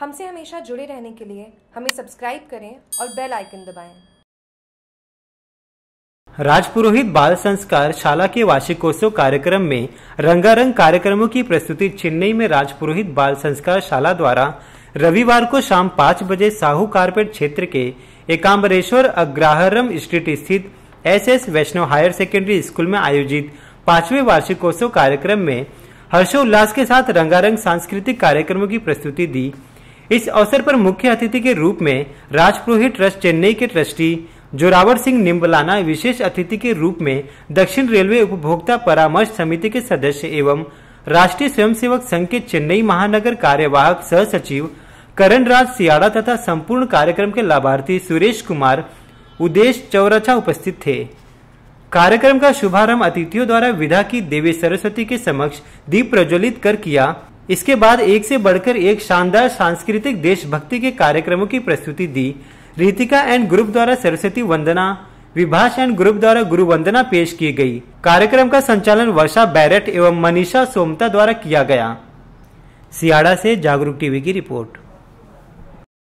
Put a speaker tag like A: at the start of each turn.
A: हमसे हमेशा जुड़े रहने के लिए हमें सब्सक्राइब करें और बेल आइकन दबाएं। राजपुरोहित बाल संस्कार शाला के वार्षिकोत्सव कार्यक्रम में रंगारंग कार्यक्रमों की प्रस्तुति चेन्नई में राजपुरोहित बाल संस्कार शाला द्वारा रविवार को शाम पाँच बजे साहू कारपेट क्षेत्र के एकाम्बरेश्वर अग्राहरम स्ट्रीट स्थित S S Vaishnav higher secondary school में आयोजित पांचवें वार्षिकोत्सव कार्यक्रम में हर्षोल्लास के साथ रंगारंग सांस्कृतिक कार्यक्रमों की प्रस्तुति दी इस अवसर पर मुख्य अतिथि के रूप में राजपुरोहित ट्रस्ट चेन्नई के ट्रस्टी जोरावर सिंह निम्बलाना विशेष अतिथि के रूप में दक्षिण रेलवे उपभोक्ता परामर्श समिति के सदस्य एवं राष्ट्रीय स्वयंसेवक संघ के चेन्नई महानगर कार्यवाहक सह सचिव करण राज सियाड़ा तथा संपूर्ण कार्यक्रम के लाभार्थी सुरेश कुमार उदेश चौरचा उपस्थित थे कार्यक्रम का शुभारंभ अतिथियों द्वारा विधा की देवी सरस्वती के समक्ष दीप प्रज्वलित कर किया इसके बाद एक से बढ़कर एक शानदार सांस्कृतिक देशभक्ति के कार्यक्रमों की प्रस्तुति दी रीतिका एंड ग्रुप द्वारा सरस्वती वंदना विभाष एंड ग्रुप द्वारा गुरु वंदना पेश की गई कार्यक्रम का संचालन वर्षा बैरट एवं मनीषा सोमता द्वारा किया गया सियाड़ा से जागरूक टीवी की रिपोर्ट